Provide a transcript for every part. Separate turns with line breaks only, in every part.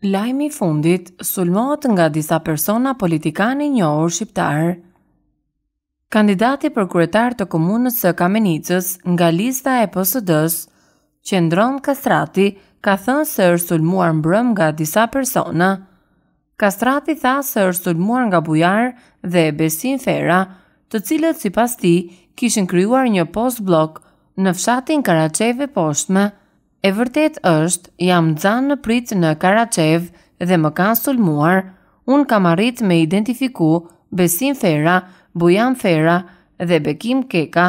Lajmi fundit sulmohet nga disa persona politikanë i njohur shqiptar. Kandidati për kryetar të komunës së Kamenicës nga lista e PSD-s, Qendron Kastrati, ka thënë se është sulmuar mbrëm nga disa persona. Kastrati tha se është sulmuar nga Bujar dhe Besim Fera, të cilët sipas tij kishin krijuar një post-blok në fshatin Karaçeve poshtme. E vërtet është, jam dzanë në pritë në Karachev dhe më kanë sulmuar, unë kam arrit me identifiku Besim Fera, Bujan Fera dhe Bekim Keka,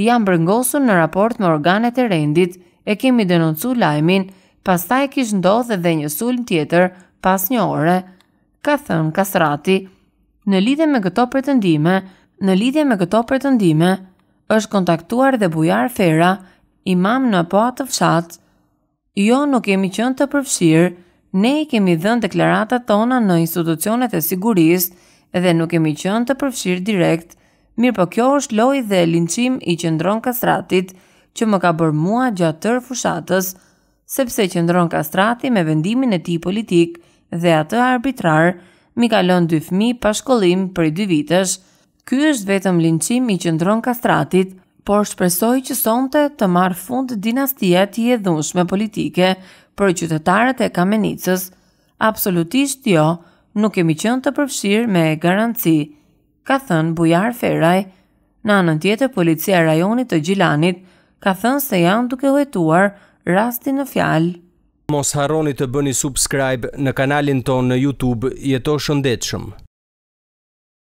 jam brëngosu në raport më organet e rendit, e kemi denoncu lajmin, pas ta e kishë ndodhe dhe një sulm tjetër pas një ore, ka thënë Kasrati. Në lidhe me këto pretendime, në lidhe me këto pretendime, është kontaktuar dhe Bujar Fera, imam në po atë fshat, jo nuk kemi qënë të përfshirë, ne i kemi dhënë deklaratat tona në institucionet e sigurisë dhe nuk kemi qënë të përfshirë direkt, mirë po kjo është loj dhe linqim i qëndron kastratit që më ka bërë mua gjatë tërë fushatës, sepse qëndron kastrati me vendimin e ti politik dhe atë arbitrar, mi kalon dy fmi pa shkollim për i dy vitesh, Ky është vetëm linqim i qëndron kastratit, por shpresoj që sonte të marrë fund dinastia ti e dhunshme politike për qytetarët e kamenicës. Absolutisht jo, nuk kemi qënë të përfshirë me garanci, ka thënë Bujar Feraj. Në anën tjetër, policia rajonit të Gjilanit ka thënë se janë duke hojtuar rastin në fjalë.
Mos harroni të bëni subscribe në kanalin ton në YouTube, jeto shëndetshëm.